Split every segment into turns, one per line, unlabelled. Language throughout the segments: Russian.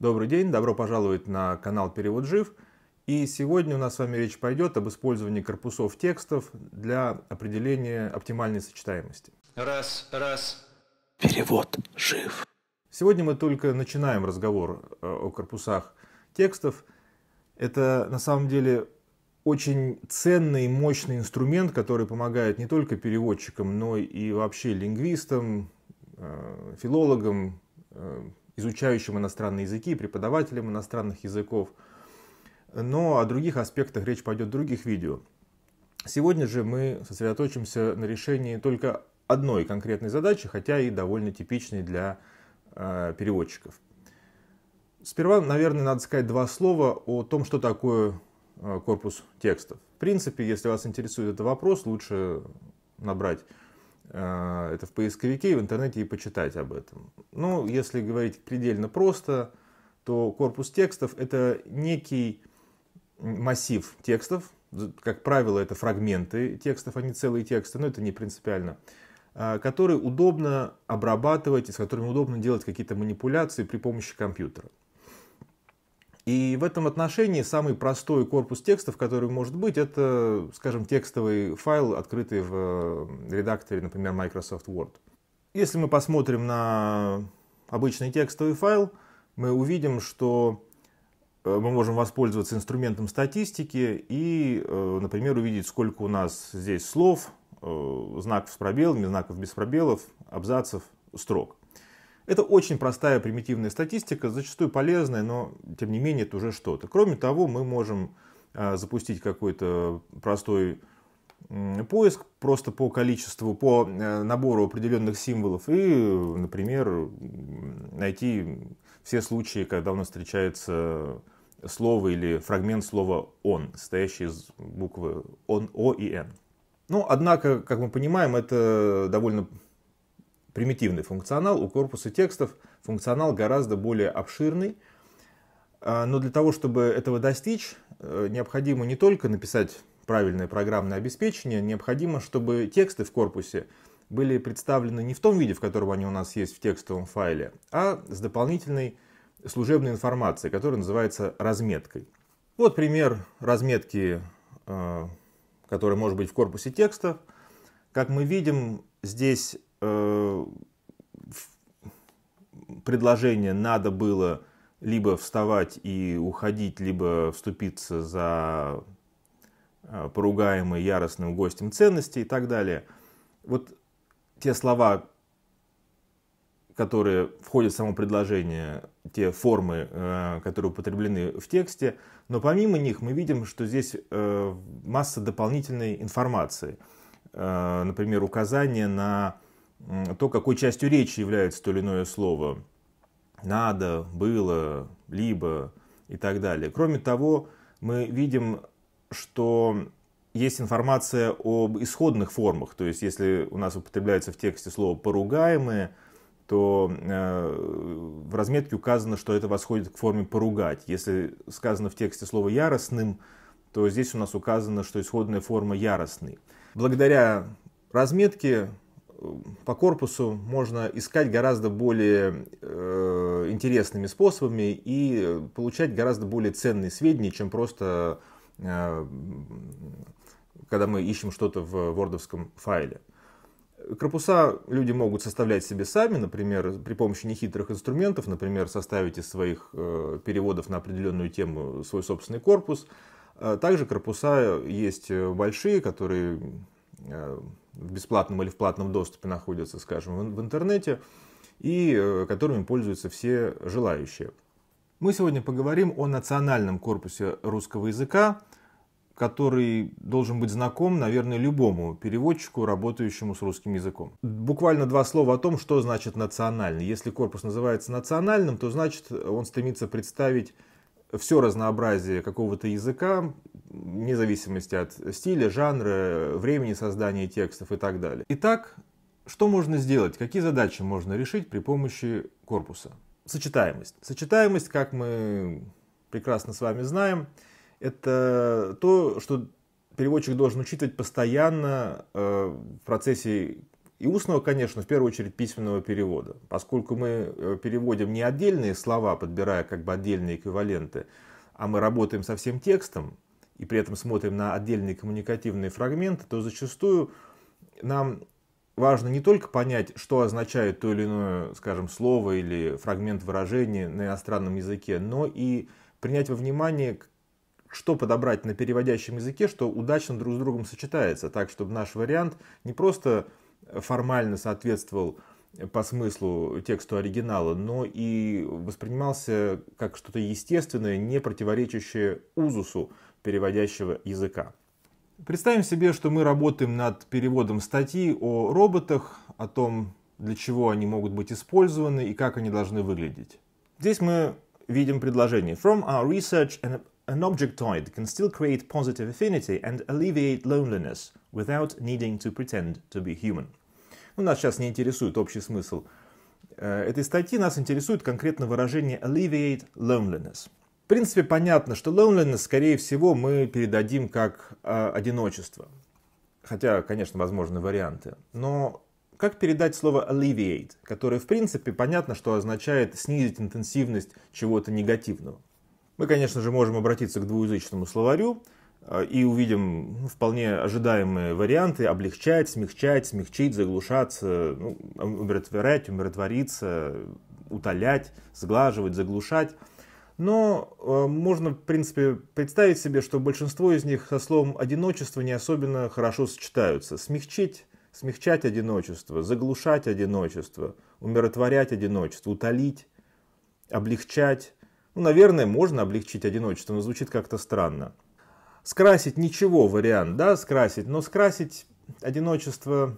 Добрый день, добро пожаловать на канал Перевод Жив. И сегодня у нас с вами речь пойдет об использовании корпусов текстов для определения оптимальной сочетаемости. Раз, раз. Перевод Жив. Сегодня мы только начинаем разговор э, о корпусах текстов. Это на самом деле очень ценный и мощный инструмент, который помогает не только переводчикам, но и вообще лингвистам, э, филологам, э, изучающим иностранные языки, преподавателям иностранных языков. Но о других аспектах речь пойдет в других видео. Сегодня же мы сосредоточимся на решении только одной конкретной задачи, хотя и довольно типичной для э, переводчиков. Сперва, наверное, надо сказать два слова о том, что такое э, корпус текстов. В принципе, если вас интересует этот вопрос, лучше набрать а, это в поисковике и в интернете и почитать об этом. Ну, если говорить предельно просто, то корпус текстов это некий массив текстов, как правило, это фрагменты текстов, а не целые тексты, но это не принципиально, а, которые удобно обрабатывать и с которыми удобно делать какие-то манипуляции при помощи компьютера. И в этом отношении самый простой корпус текстов, который может быть, это, скажем, текстовый файл, открытый в э, редакторе, например, Microsoft Word. Если мы посмотрим на обычный текстовый файл, мы увидим, что э, мы можем воспользоваться инструментом статистики и, э, например, увидеть, сколько у нас здесь слов, знаков с пробелами, знаков без пробелов, абзацев, строк. Это очень простая примитивная статистика, зачастую полезная, но тем не менее это уже что-то. Кроме того, мы можем а, запустить какой-то простой поиск просто по количеству, по э, набору определенных символов и, например, найти все случаи, когда у нас встречается слово или фрагмент слова «он», состоящий из буквы «он», «о» и «н». Но, ну, однако, как мы понимаем, это довольно примитивный функционал, у корпуса текстов функционал гораздо более обширный. А, но для того, чтобы этого достичь, э, необходимо не только написать правильное программное обеспечение, необходимо, чтобы тексты в корпусе были представлены не в том виде, в котором они у нас есть в текстовом файле, а с дополнительной служебной информацией, которая называется разметкой. Вот пример разметки, э, которая может быть в корпусе текста. Как мы видим, здесь Э, предложение надо было либо вставать и уходить, либо вступиться за э, поругаемый яростным гостем ценности и так далее. Вот те слова, которые входят в само предложение, те формы, э, которые употреблены в тексте, но помимо них мы видим, что здесь масса дополнительной информации. Например, указание на то, какой частью речи является то или иное слово. Надо, было, либо и так далее. Кроме того, мы видим, что есть информация об исходных формах. То есть, если у нас употребляется в тексте слово «поругаемые», то э, в разметке указано, что это восходит к форме «поругать». Если сказано в тексте слово «яростным», то здесь у нас указано, что исходная форма «яростный». Благодаря разметке по корпусу можно искать гораздо более э, интересными способами и получать гораздо более ценные сведения, чем просто э, когда мы ищем что-то в вордовском файле. Корпуса люди могут составлять себе сами, например, при помощи нехитрых инструментов, например, составить из своих э, переводов на определенную тему свой собственный корпус. Э, также корпуса есть э, большие, которые э, в бесплатном или в платном доступе находятся, скажем, в интернете, и э, которыми пользуются все желающие. Мы сегодня поговорим о национальном корпусе русского языка, который должен быть знаком, наверное, любому переводчику, работающему с русским языком. Буквально два слова о том, что значит национальный. Если корпус называется национальным, то значит э, он стремится представить все разнообразие какого-то языка, вне зависимости от стиля, жанра, времени создания текстов и так далее. Итак, что можно сделать? Какие задачи можно решить при помощи корпуса? Сочетаемость. Сочетаемость, как мы прекрасно с вами знаем, это то, что переводчик должен учитывать постоянно э, в процессе и устного, конечно, в первую очередь письменного перевода. Поскольку мы э, переводим не отдельные слова, подбирая как бы отдельные эквиваленты, а мы работаем со всем текстом и при этом смотрим на отдельные коммуникативные фрагменты, то зачастую нам важно не только понять, что означает то или иное, скажем, слово или фрагмент выражения на иностранном языке, но и принять во внимание, что подобрать на переводящем языке, что удачно друг с другом сочетается, так, чтобы наш вариант не просто формально соответствовал по смыслу тексту оригинала, но и воспринимался как что-то естественное, не противоречащее узусу переводящего языка. Представим себе, что мы работаем над переводом статьи о роботах, о том, для чего они могут быть использованы и как они должны выглядеть. Здесь мы видим предложение «From our research and an objectoid can still create positive affinity and alleviate loneliness without needing to pretend to be human». Ну, нас сейчас не интересует общий смысл э, этой статьи, нас интересует конкретно выражение alleviate loneliness. В принципе, понятно, что loneliness, скорее всего, мы передадим как э, одиночество. Хотя, конечно, возможны варианты. Но как передать слово alleviate, которое, в принципе, понятно, что означает снизить интенсивность чего-то негативного? Мы, конечно же, можем обратиться к двуязычному словарю, а, и увидим вполне ожидаемые варианты облегчать, смягчать, смягчить, заглушаться, ну, умиротворять, умиротвориться, утолять, сглаживать, заглушать. Но э, можно, в принципе, представить себе, что большинство из них со словом «одиночество» не особенно хорошо сочетаются. Смягчить, смягчать одиночество, заглушать одиночество, умиротворять одиночество, утолить, облегчать. Ну, наверное, можно облегчить одиночество, но звучит как-то странно. Скрасить ничего вариант, да, скрасить, но скрасить одиночество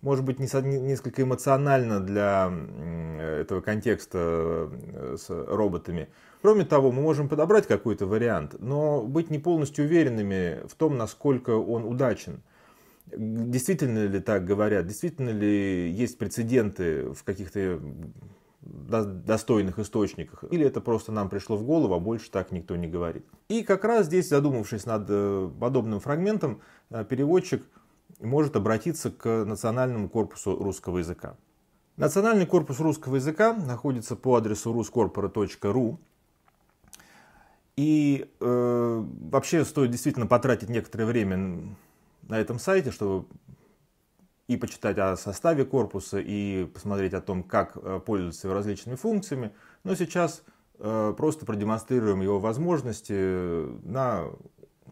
может быть, несколько эмоционально для этого контекста э, с роботами. Кроме того, мы можем подобрать какой-то вариант, но быть не полностью уверенными в том, насколько он удачен. Действительно ли так говорят? Действительно ли есть прецеденты в каких-то достойных источниках, или это просто нам пришло в голову, а больше так никто не говорит. И как раз здесь, задумавшись над э, подобным фрагментом, э, переводчик может обратиться к Национальному корпусу русского языка. Национальный корпус русского языка находится по адресу ruscorpora.ru. И э, вообще стоит действительно потратить некоторое время на этом сайте, чтобы и почитать о составе корпуса, и посмотреть о том, как э, пользоваться различными функциями. Но сейчас э, просто продемонстрируем его возможности э, на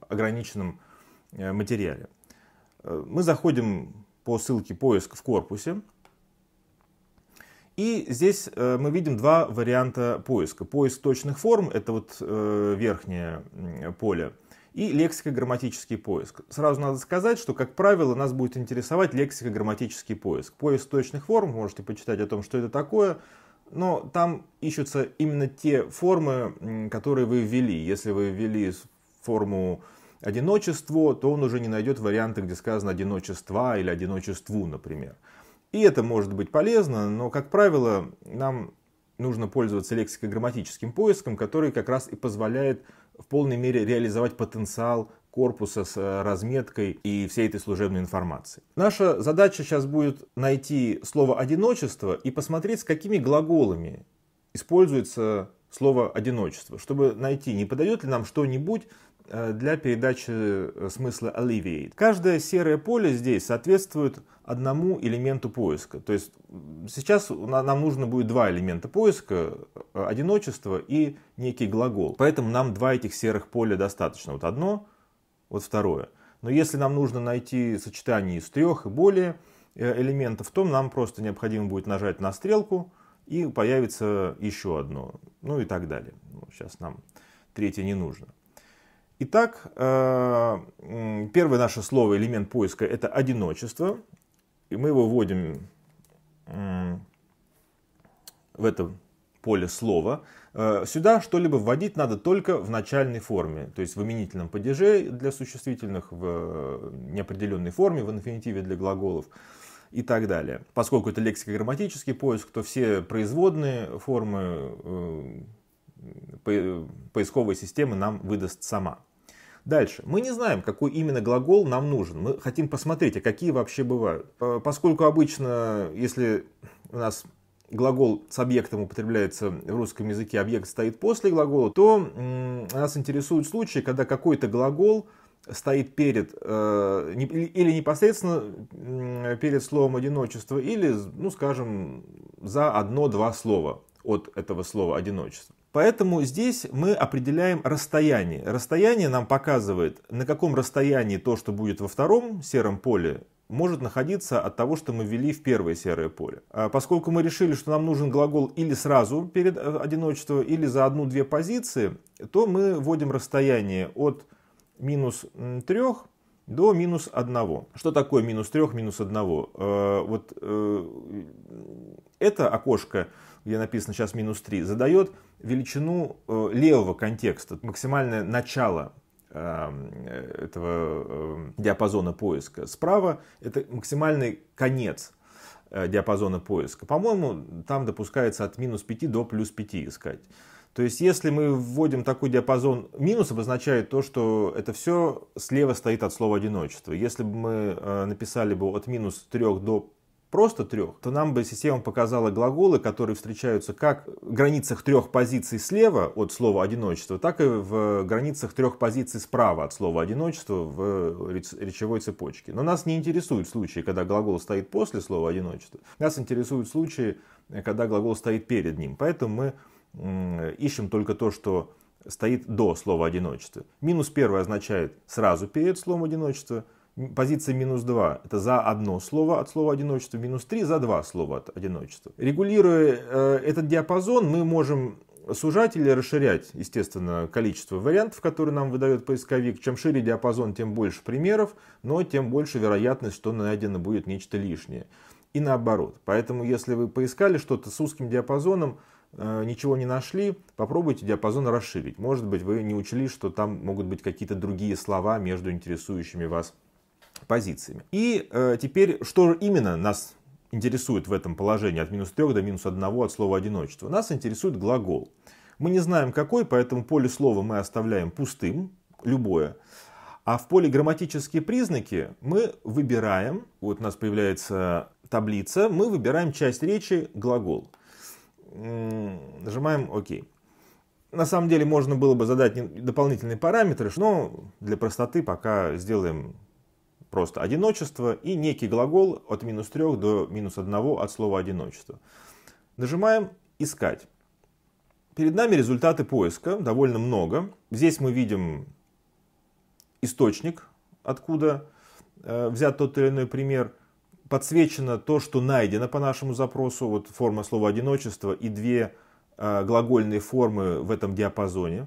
ограниченном материале. Мы заходим по ссылке «Поиск в корпусе». И здесь мы видим два варианта поиска. Поиск точных форм, это вот верхнее поле – и лексико-грамматический поиск. Сразу надо сказать, что, как правило, нас будет интересовать лексико-грамматический поиск. Поиск точных форм, можете почитать о том, что это такое, но там ищутся именно те формы, которые вы ввели. Если вы ввели форму одиночество, то он уже не найдет варианты, где сказано одиночества или одиночеству, например. И это может быть полезно, но, как правило, нам нужно пользоваться лексико-грамматическим поиском, который как раз и позволяет в полной мере реализовать потенциал корпуса с э, разметкой и всей этой служебной информации. Наша задача сейчас будет найти слово «одиночество» и посмотреть, с какими глаголами используется слово «одиночество», чтобы найти, не подойдет ли нам что-нибудь э, для передачи э, смысла alleviate. Каждое серое поле здесь соответствует одному элементу поиска. То есть сейчас нам нужно будет два элемента поиска, э, одиночество и некий глагол. Поэтому нам два этих серых поля достаточно. Вот одно, вот второе. Но если нам нужно найти сочетание из трех и более элементов, то нам просто необходимо будет нажать на стрелку, и появится еще одно, ну и так далее. Сейчас ну, нам третье не нужно. Итак, э, первое наше слово, элемент поиска, это одиночество. И мы его вводим в это поле слова. Э, сюда что-либо вводить надо только в начальной форме, то есть в именительном падеже для существительных, в неопределенной форме, в инфинитиве для глаголов и так далее. Поскольку это лексико-грамматический поиск, то все производные формы э, поисковой системы нам выдаст сама. Дальше. Мы не знаем, какой именно глагол нам нужен. Мы хотим посмотреть, а какие вообще бывают. Поскольку обычно, если у нас глагол с объектом употребляется в русском языке, объект стоит после глагола, то нас интересуют случаи, когда какой-то глагол стоит перед, э, или непосредственно перед словом одиночество, или, ну, скажем, за одно-два слова от этого слова одиночество. Поэтому здесь мы определяем расстояние. Расстояние нам показывает, на каком расстоянии то, что будет во втором сером поле, может находиться от того, что мы ввели в первое серое поле. А поскольку мы решили, что нам нужен глагол или сразу перед э, одиночеством, или за одну-две позиции, то мы вводим расстояние от минус 3 до минус 1. Что такое минус 3, минус 1? Э, вот э, это окошко, где написано сейчас минус 3, задает величину э, левого контекста, максимальное начало этого диапазона поиска. Справа это максимальный конец диапазона поиска. По-моему, там допускается от минус 5 до плюс 5 искать. То есть, если мы вводим такой диапазон, минус обозначает то, что это все слева стоит от слова одиночество. Если бы мы э, написали бы от минус 3 до просто трех, то нам бы система показала глаголы, которые встречаются как в границах трех позиций слева от слова одиночество, так и в границах трех позиций справа от слова одиночество в речевой цепочке. Но нас не интересуют случаи, когда глагол стоит после слова одиночество. Нас интересуют случаи, э, когда глагол стоит перед ним. Поэтому мы ищем только то, что стоит до слова одиночество. Минус первое означает сразу перед словом одиночество. Позиция минус два это за одно слово от слова одиночество, минус три за два слова от одиночества. Регулируя э, этот диапазон, мы можем сужать или расширять, естественно, количество вариантов, которые нам выдает поисковик. Чем шире диапазон, тем больше примеров, но тем больше вероятность, что найдено будет нечто лишнее. И наоборот. Поэтому, если вы поискали что-то с узким диапазоном, Э, ничего не нашли, попробуйте диапазон расширить. Может быть, вы не учли, что там могут быть какие-то другие слова между интересующими вас позициями. И э, теперь, что именно нас интересует в этом положении от минус 3 до минус 1 от слова одиночество? Нас интересует глагол. Мы не знаем какой, поэтому поле слова мы оставляем пустым, любое. А в поле грамматические признаки мы выбираем, вот у нас появляется таблица, мы выбираем часть речи глагол нажимаем ОК. На самом деле можно было бы задать дополнительные параметры, но для простоты пока сделаем просто одиночество и некий глагол от минус 3 до минус 1 от слова одиночество. Нажимаем «Искать». Перед нами результаты поиска, довольно много. Здесь мы видим источник, откуда э, взят тот или иной пример – подсвечено то, что найдено по нашему запросу, вот форма слова одиночество и две э, глагольные формы в этом диапазоне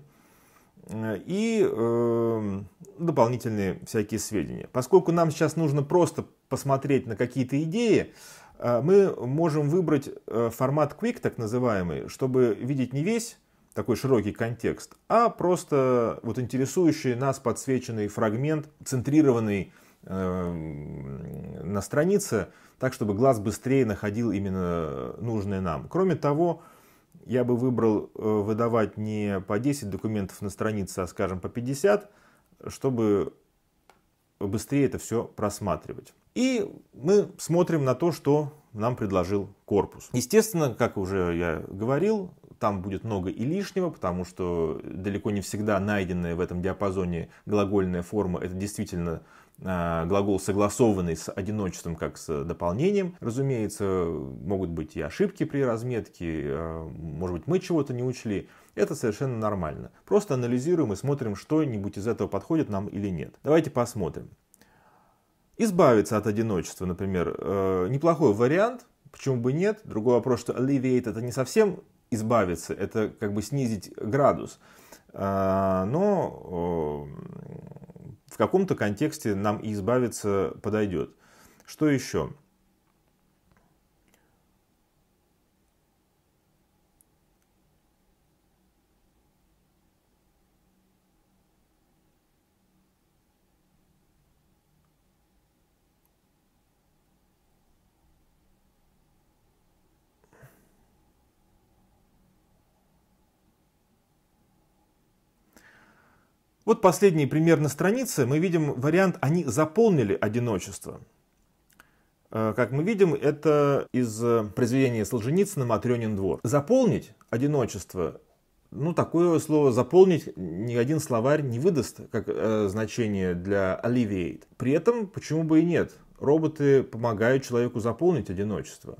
э, и э, дополнительные всякие сведения. Поскольку нам сейчас нужно просто посмотреть на какие-то идеи, э, мы можем выбрать э, формат Quick, так называемый, чтобы видеть не весь такой широкий контекст, а просто вот интересующий нас подсвеченный фрагмент, центрированный Эм, на странице, так чтобы глаз быстрее находил именно нужное нам. Кроме того, я бы выбрал э, выдавать не по 10 документов на странице, а скажем по 50, чтобы быстрее это все просматривать. И мы смотрим на то, что нам предложил корпус. Естественно, как уже я говорил, там будет много и лишнего, потому что далеко не всегда найденная в этом диапазоне глагольная форма это действительно а, глагол согласованный с одиночеством как с дополнением. Разумеется, могут быть и ошибки при разметке, а, может быть мы чего-то не учли. Это совершенно нормально. Просто анализируем и смотрим, что-нибудь из этого подходит нам или нет. Давайте посмотрим. Избавиться от одиночества, например, а, неплохой вариант, почему бы нет. Другой вопрос, что alleviate это не совсем избавиться, это как бы снизить градус. Но в каком-то контексте нам избавиться подойдет. Что еще? Вот последний пример на странице. Мы видим вариант «они заполнили одиночество». Э, как мы видим, это из э, произведения Солженицына «Матрёнин двор». Заполнить одиночество ну, такое слово заполнить ни один словарь не выдаст как э, значение для alleviate. При этом, почему бы и нет, роботы помогают человеку заполнить одиночество.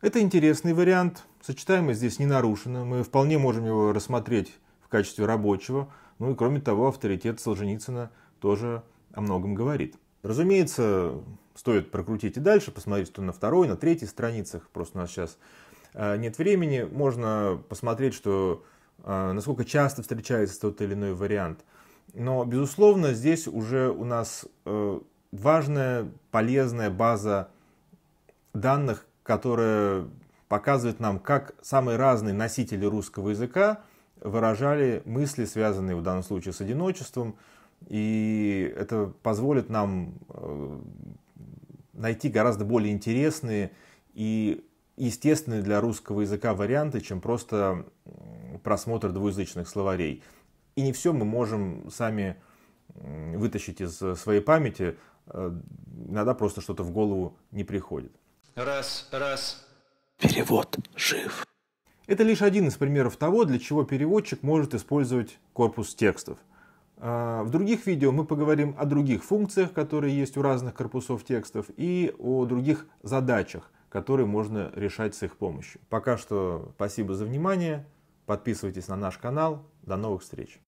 Это интересный вариант, сочетаемость здесь не нарушена, мы вполне можем его рассмотреть в качестве рабочего. Ну и кроме того, авторитет Солженицына тоже о многом говорит. Разумеется, стоит прокрутить и дальше, посмотреть, что на второй, на третьей страницах, просто у нас сейчас э, нет времени, можно посмотреть, что, э, насколько часто встречается тот или иной вариант. Но, безусловно, здесь уже у нас э, важная, полезная база данных, которая показывает нам, как самые разные носители русского языка – выражали мысли, связанные в данном случае с одиночеством, и это позволит нам э, найти гораздо более интересные и естественные для русского языка варианты, чем просто просмотр двуязычных словарей. И не все мы можем сами вытащить из своей памяти, э, иногда просто что-то в голову не приходит. Раз, раз. Перевод жив. Это лишь один из примеров того, для чего переводчик может использовать корпус текстов. А, в других видео мы поговорим о других функциях, которые есть у разных корпусов текстов, и о других задачах, которые можно решать с их помощью. Пока что спасибо за внимание, подписывайтесь на наш канал, до новых встреч!